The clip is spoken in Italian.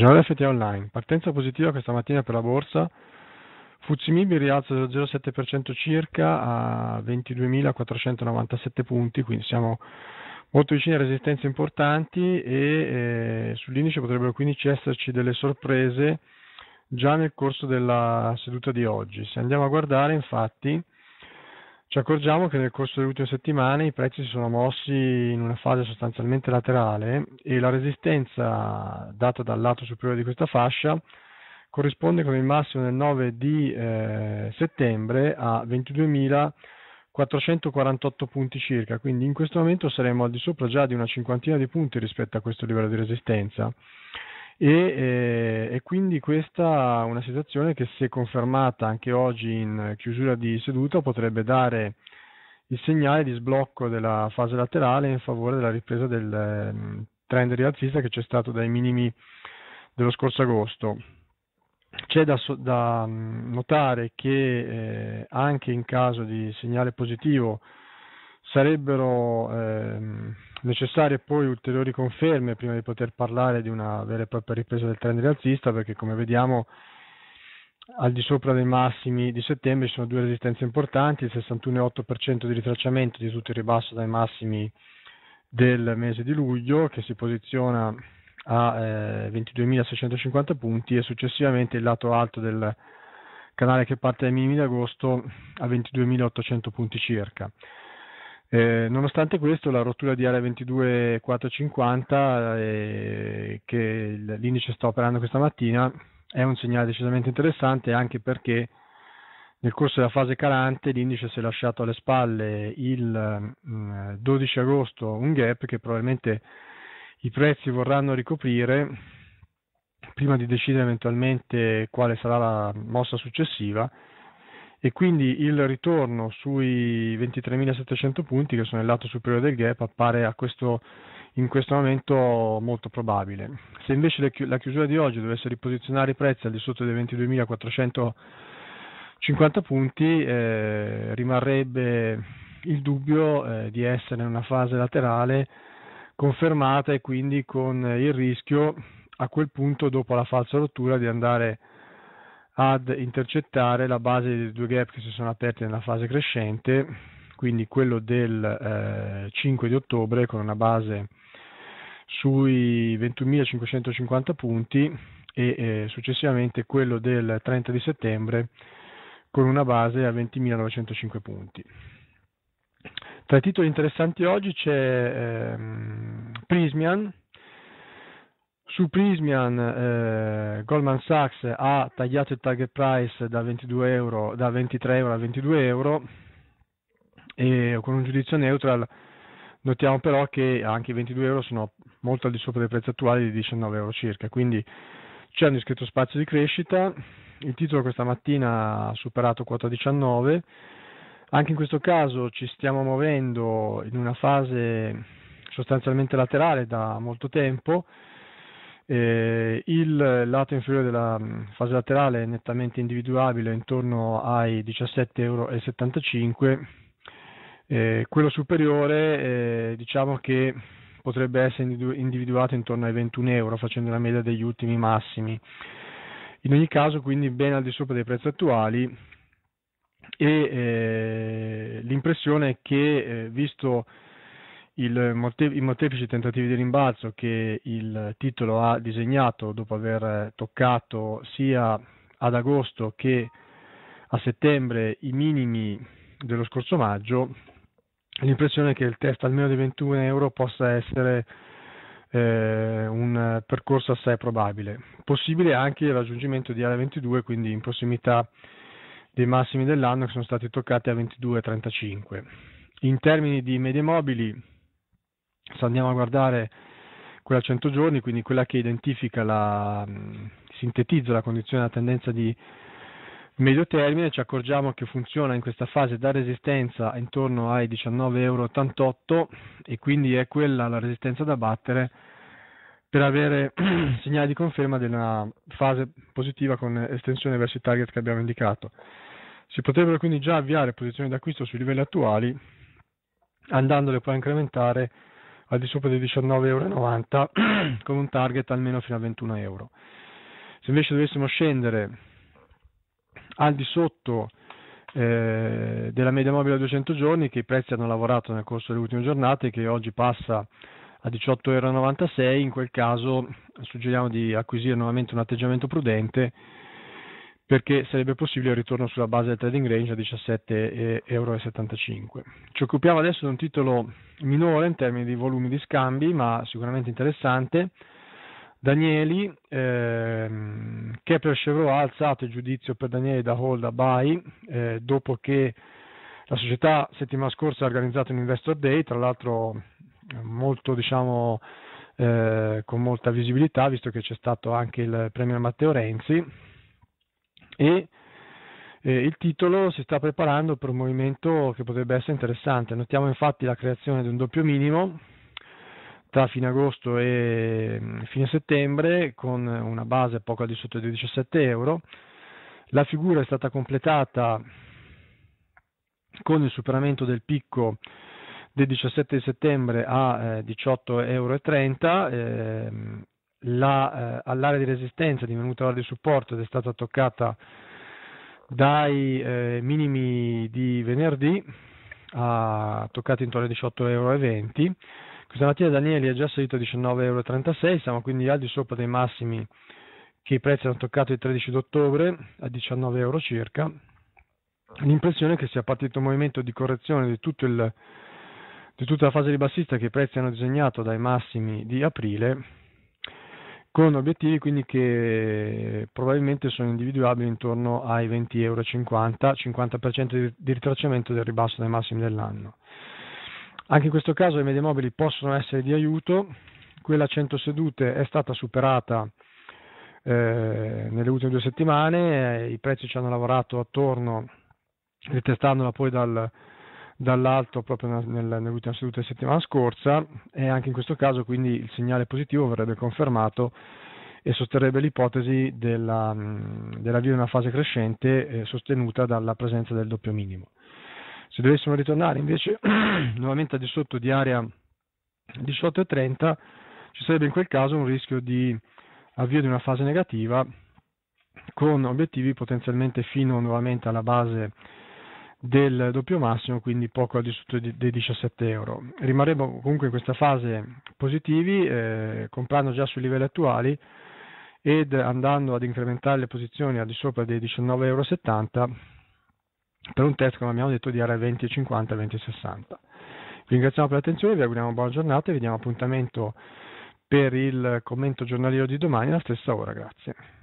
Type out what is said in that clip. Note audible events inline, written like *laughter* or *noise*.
Giornale FT Online. Partenza positiva questa mattina per la borsa. Fuzimib rialzo dello 0,7% circa a 22.497 punti, quindi siamo molto vicini a resistenze importanti e eh, sull'indice potrebbero quindi esserci delle sorprese già nel corso della seduta di oggi. Se andiamo a guardare infatti ci accorgiamo che nel corso delle ultime settimane i prezzi si sono mossi in una fase sostanzialmente laterale e la resistenza data dal lato superiore di questa fascia corrisponde con il massimo del 9 di eh, settembre a 22.448 punti circa, quindi in questo momento saremo al di sopra già di una cinquantina di punti rispetto a questo livello di resistenza. E, eh, e, quindi questa è una situazione che se confermata anche oggi in chiusura di seduta potrebbe dare il segnale di sblocco della fase laterale in favore della ripresa del mm, trend rialzista che c'è stato dai minimi dello scorso agosto. C'è da, so, da mm, notare che eh, anche in caso di segnale positivo sarebbero eh, necessarie poi ulteriori conferme prima di poter parlare di una vera e propria ripresa del trend rialzista perché come vediamo al di sopra dei massimi di settembre ci sono due resistenze importanti, il 61,8% di ritracciamento di tutto il ribasso dai massimi del mese di luglio che si posiziona a eh, 22.650 punti e successivamente il lato alto del canale che parte dai minimi di agosto a 22.800 punti circa. Eh, nonostante questo, la rottura di area 22450, eh, che l'indice sta operando questa mattina, è un segnale decisamente interessante anche perché nel corso della fase calante l'indice si è lasciato alle spalle il mh, mm, 12 agosto un gap che probabilmente i prezzi vorranno ricoprire prima di decidere eventualmente quale sarà la mossa successiva e quindi il ritorno sui 23.700 punti che sono il lato superiore del gap appare a questo in questo momento molto probabile. Se invece la chiusura di oggi dovesse riposizionare i prezzi al di sotto dei 22.450 punti, eh, rimarrebbe il dubbio eh, di essere in una fase laterale confermata e quindi con il rischio a quel punto dopo la falsa rottura di andare a ad intercettare la base dei due gap che si sono aperti nella fase crescente, quindi quello del eh, 5 di ottobre con una base sui 21.550 punti e eh, successivamente quello del 30 di settembre con una base a 20.905 punti. Tra i titoli interessanti oggi c'è ehm, Prismian, su Prismian eh, Goldman Sachs ha tagliato il target price da, euro, da 23 euro a 22 euro e con un giudizio neutral notiamo però che anche i 22 euro sono molto al di sopra dei prezzi attuali di 19 euro circa, quindi c'è un discreto spazio di crescita, il titolo questa mattina ha superato quota 19, anche in questo caso ci stiamo muovendo in una fase sostanzialmente laterale da molto tempo, eh, il lato inferiore della mm, fase laterale è nettamente individuabile intorno ai 17,75 euro. Eh, quello superiore eh, diciamo che potrebbe essere individuato intorno ai 21 euro facendo la media degli ultimi massimi. In ogni caso quindi ben al di sopra dei prezzi attuali e eh, l'impressione è che eh, visto il, i molteplici tentativi di rimbalzo che il titolo ha disegnato dopo aver toccato sia ad agosto che a settembre i minimi dello scorso maggio, l'impressione è che il test almeno di 21 euro possa essere eh, un percorso assai probabile. Possibile anche il raggiungimento di area 22, quindi in prossimità dei massimi dell'anno che sono stati toccati a 22,35. In termini di medie mobili, se andiamo a guardare quella a 100 giorni, quindi quella che identifica la, mm, sintetizza la condizione della tendenza di medio termine, ci accorgiamo che funziona in questa fase da resistenza intorno ai 19,88 euro e quindi è quella la resistenza da battere per avere *clears throat* segnali di conferma di una fase positiva con estensione verso i target che abbiamo indicato. Si potrebbero quindi già avviare posizioni d'acquisto sui livelli attuali andandole poi a incrementare al di sopra dei 19,90 euro *clears throat* con un target almeno fino a 21 euro. Se invece dovessimo scendere al di sotto eh, della media mobile a 200 giorni che i prezzi hanno lavorato nel corso delle ultime giornate che oggi passa a 18,96 euro, in quel caso suggeriamo di acquisire nuovamente un atteggiamento prudente perché sarebbe possibile il ritorno sulla base del trading range a 17,75 euro. Ci occupiamo adesso di un titolo minore in termini di volumi di scambi, ma sicuramente interessante. Danieli, ehm, Kepler Chevrolet ha alzato il giudizio per Danieli da hold a buy eh, dopo che la società settimana scorsa ha organizzato un investor day, tra l'altro eh, molto diciamo eh, con molta visibilità, visto che c'è stato anche il premier Matteo Renzi, e eh, il titolo si sta preparando per un movimento che potrebbe essere interessante. Notiamo infatti la creazione di un doppio minimo tra fine agosto e mm, fine settembre con una base poco al di sotto dei 17 euro. La figura è stata completata con il superamento del picco del 17 settembre a 18,30 eh, euro la, eh, all'area di resistenza divenuta area di supporto ed è stata toccata dai eh, minimi di venerdì, ha toccato intorno ai 18,20 euro. Questa mattina Danieli è già salito a 19,36 euro, siamo quindi al di sopra dei massimi che i prezzi hanno toccato il 13 ottobre a 19 euro circa. L'impressione è che sia partito un movimento di correzione di, il, di tutta la fase ribassista che i prezzi hanno disegnato dai massimi di aprile con obiettivi quindi che probabilmente sono individuabili intorno ai 20,50 euro, 50% di ritracciamento del ribasso dei massimi dell'anno. Anche in questo caso le medie mobili possono essere di aiuto, quella 100 sedute è stata superata eh, nelle ultime due settimane, eh, i prezzi ci hanno lavorato attorno, ritestandola poi dal, dall'alto proprio nel, nell'ultima seduta della settimana scorsa e anche in questo caso quindi il segnale positivo verrebbe confermato e sosterrebbe l'ipotesi della, dell'avvio di una fase crescente eh, sostenuta dalla presenza del doppio minimo. Se dovessimo ritornare invece *clears throat* nuovamente di sotto di area 18,30 ci sarebbe in quel caso un rischio di avvio di una fase negativa con obiettivi potenzialmente fino nuovamente alla base del doppio massimo, quindi poco al di sotto dei 17 euro. Rimarremo comunque in questa fase positivi, eh, comprando già sui livelli attuali ed andando ad incrementare le posizioni al di sopra dei 19,70 euro per un test, come abbiamo detto, di area 20,50 20,60. Vi ringraziamo per l'attenzione, vi auguriamo buona giornata e vi diamo appuntamento per il commento giornaliero di domani alla stessa ora. Grazie.